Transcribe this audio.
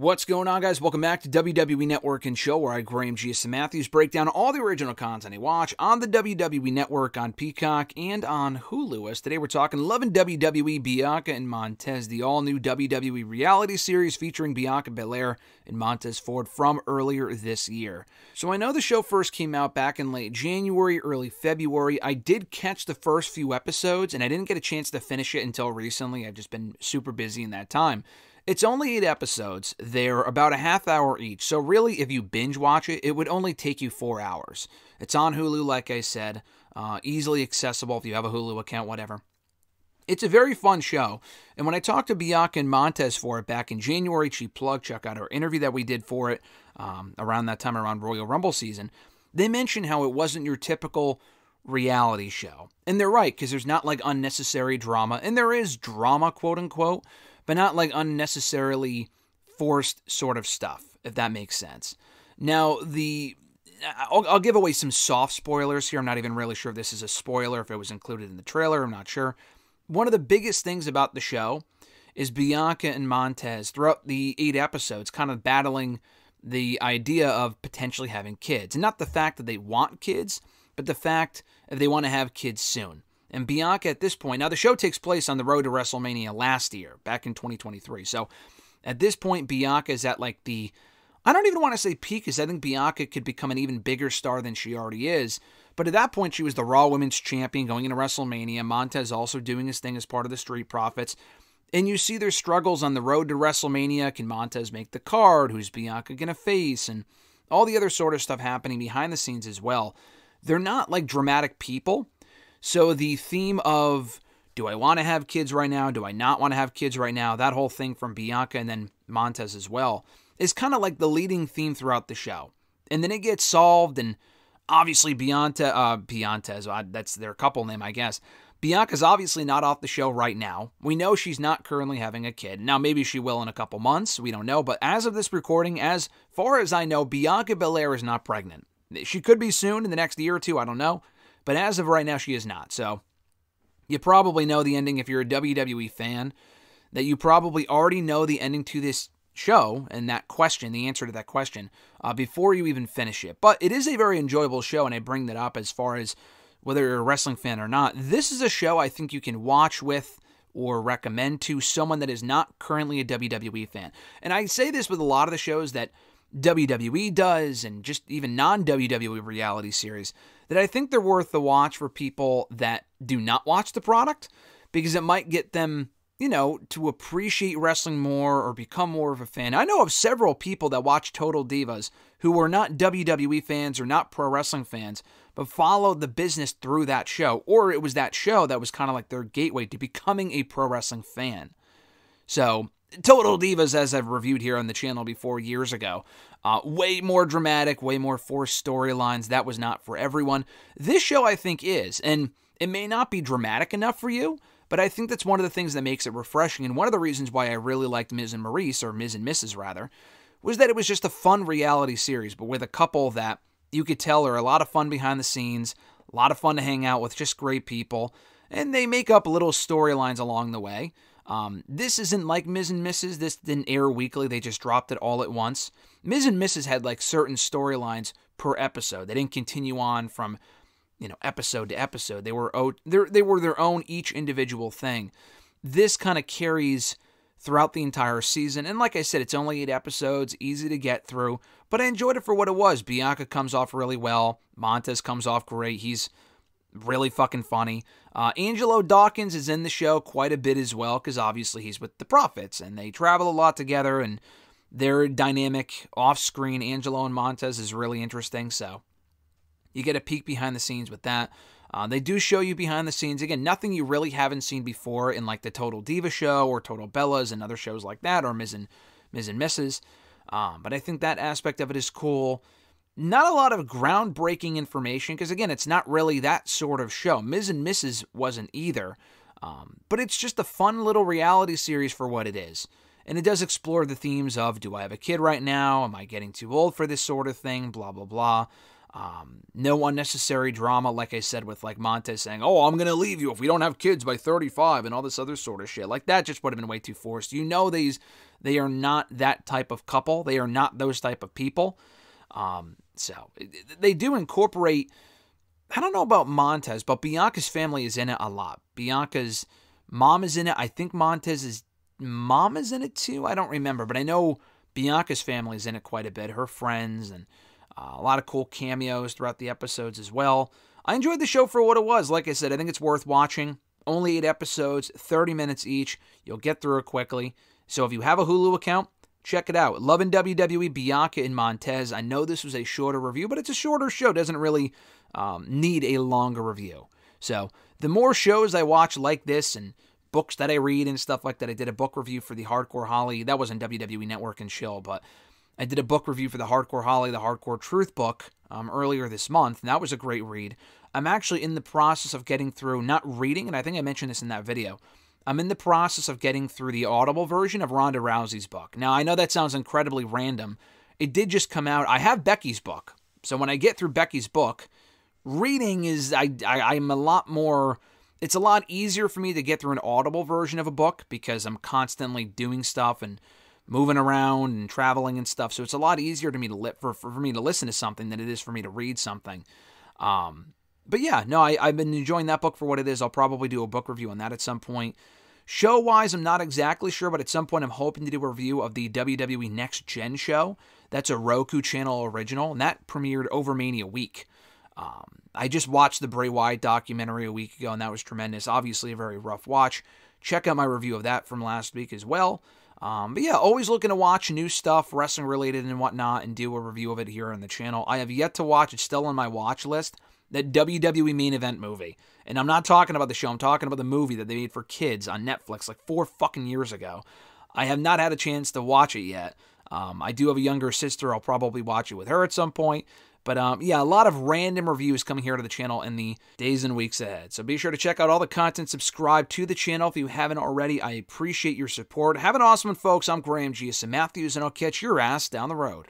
What's going on, guys? Welcome back to WWE Network and Show, where I, Graham G.S. Matthews, break down all the original content I watch on the WWE Network, on Peacock, and on Hulu. As today we're talking loving WWE, Bianca and Montez, the all new WWE reality series featuring Bianca Belair and Montez Ford from earlier this year. So I know the show first came out back in late January, early February. I did catch the first few episodes, and I didn't get a chance to finish it until recently. I've just been super busy in that time. It's only eight episodes. They're about a half hour each, so really, if you binge watch it, it would only take you four hours. It's on Hulu, like I said, uh, easily accessible if you have a Hulu account, whatever. It's a very fun show, and when I talked to Bianca and Montez for it back in January, she plugged check out our interview that we did for it um, around that time around Royal Rumble season. They mentioned how it wasn't your typical reality show, and they're right because there's not like unnecessary drama, and there is drama, quote unquote but not like unnecessarily forced sort of stuff, if that makes sense. Now, the I'll, I'll, give away some soft spoilers here. I'm not even really sure if this is a spoiler, if it was included in the trailer, I'm not sure. One of the biggest things about the show is Bianca and Montez throughout the eight episodes kind of battling the idea of potentially having kids. And not the fact that they want kids, but the fact that they want to have kids soon and Bianca at this point. Now, the show takes place on the road to WrestleMania last year, back in 2023. So at this point, Bianca is at like the, I don't even want to say peak, because I think Bianca could become an even bigger star than she already is. But at that point, she was the Raw Women's Champion going into WrestleMania. Montez also doing his thing as part of the Street Profits. And you see their struggles on the road to WrestleMania. Can Montez make the card? Who's Bianca going to face? And all the other sort of stuff happening behind the scenes as well. They're not like dramatic people so the theme of do I want to have kids right now? Do I not want to have kids right now? That whole thing from Bianca and then Montez as well is kind of like the leading theme throughout the show. And then it gets solved, and obviously Bianca, uh, Bianca's, uh, that's their couple name, I guess. Bianca's obviously not off the show right now. We know she's not currently having a kid. Now, maybe she will in a couple months. We don't know. But as of this recording, as far as I know, Bianca Belair is not pregnant. She could be soon in the next year or two. I don't know. But as of right now, she is not. So you probably know the ending if you're a WWE fan, that you probably already know the ending to this show and that question, the answer to that question, uh, before you even finish it. But it is a very enjoyable show, and I bring that up as far as whether you're a wrestling fan or not. This is a show I think you can watch with or recommend to someone that is not currently a WWE fan. And I say this with a lot of the shows that WWE does and just even non WWE reality series that I think they're worth the watch for people that do not watch the product because it might get them, you know, to appreciate wrestling more or become more of a fan. I know of several people that watch Total Divas who were not WWE fans or not pro wrestling fans, but followed the business through that show, or it was that show that was kind of like their gateway to becoming a pro wrestling fan. So Total Divas, as I've reviewed here on the channel before years ago. Uh, way more dramatic, way more forced storylines. That was not for everyone. This show, I think, is. And it may not be dramatic enough for you, but I think that's one of the things that makes it refreshing. And one of the reasons why I really liked Ms. and Maurice, or Ms. and Mrs., rather, was that it was just a fun reality series, but with a couple that you could tell are a lot of fun behind the scenes, a lot of fun to hang out with, just great people. And they make up little storylines along the way um, this isn't like Ms. and Misses. This didn't air weekly. They just dropped it all at once. Ms. and Misses had like certain storylines per episode. They didn't continue on from, you know, episode to episode. They were oh, they were their own each individual thing. This kind of carries throughout the entire season. And like I said, it's only eight episodes, easy to get through, but I enjoyed it for what it was. Bianca comes off really well. Montez comes off great. He's really fucking funny. Uh, Angelo Dawkins is in the show quite a bit as well because obviously he's with the Prophets and they travel a lot together and their dynamic off screen, Angelo and Montez, is really interesting. So you get a peek behind the scenes with that. Uh, they do show you behind the scenes. Again, nothing you really haven't seen before in like the Total Diva show or Total Bellas and other shows like that or Miss and, Ms. and Misses. Um, but I think that aspect of it is cool. Not a lot of groundbreaking information, because again, it's not really that sort of show. Ms. and Mrs. wasn't either, um, but it's just a fun little reality series for what it is. And it does explore the themes of do I have a kid right now? Am I getting too old for this sort of thing? Blah, blah, blah. Um, no unnecessary drama, like I said, with like Montez saying, Oh, I'm going to leave you if we don't have kids by 35 and all this other sort of shit. Like that just would have been way too forced. You know, these, they are not that type of couple. They are not those type of people. Um, so they do incorporate. I don't know about Montez, but Bianca's family is in it a lot. Bianca's mom is in it. I think Montez's mom is in it too. I don't remember, but I know Bianca's family is in it quite a bit. Her friends and uh, a lot of cool cameos throughout the episodes as well. I enjoyed the show for what it was. Like I said, I think it's worth watching. Only eight episodes, 30 minutes each. You'll get through it quickly. So if you have a Hulu account, Check it out. Loving WWE, Bianca and Montez. I know this was a shorter review, but it's a shorter show. Doesn't really um, need a longer review. So the more shows I watch like this and books that I read and stuff like that, I did a book review for the Hardcore Holly. That wasn't WWE Network and chill, but I did a book review for the Hardcore Holly, the Hardcore Truth book um, earlier this month, and that was a great read. I'm actually in the process of getting through, not reading, and I think I mentioned this in that video. I'm in the process of getting through the audible version of Ronda Rousey's book. Now, I know that sounds incredibly random. It did just come out. I have Becky's book. So when I get through Becky's book, reading is, I, I, am a lot more, it's a lot easier for me to get through an audible version of a book because I'm constantly doing stuff and moving around and traveling and stuff. So it's a lot easier to me to li- for, for me to listen to something than it is for me to read something. Um, but yeah, no, I, I've been enjoying that book for what it is. I'll probably do a book review on that at some point. Show wise, I'm not exactly sure, but at some point I'm hoping to do a review of the WWE Next Gen show. That's a Roku channel original, and that premiered over Mania week. Um, I just watched the Bray Wyatt documentary a week ago, and that was tremendous. Obviously, a very rough watch. Check out my review of that from last week as well. Um, but yeah, always looking to watch new stuff, wrestling related and whatnot, and do a review of it here on the channel. I have yet to watch, it's still on my watch list that WWE main event movie. And I'm not talking about the show, I'm talking about the movie that they made for kids on Netflix like four fucking years ago. I have not had a chance to watch it yet. Um, I do have a younger sister. I'll probably watch it with her at some point. But um, yeah, a lot of random reviews coming here to the channel in the days and weeks ahead. So be sure to check out all the content. Subscribe to the channel if you haven't already. I appreciate your support. Have an awesome one, folks. I'm Graham G. Matthews, and I'll catch your ass down the road.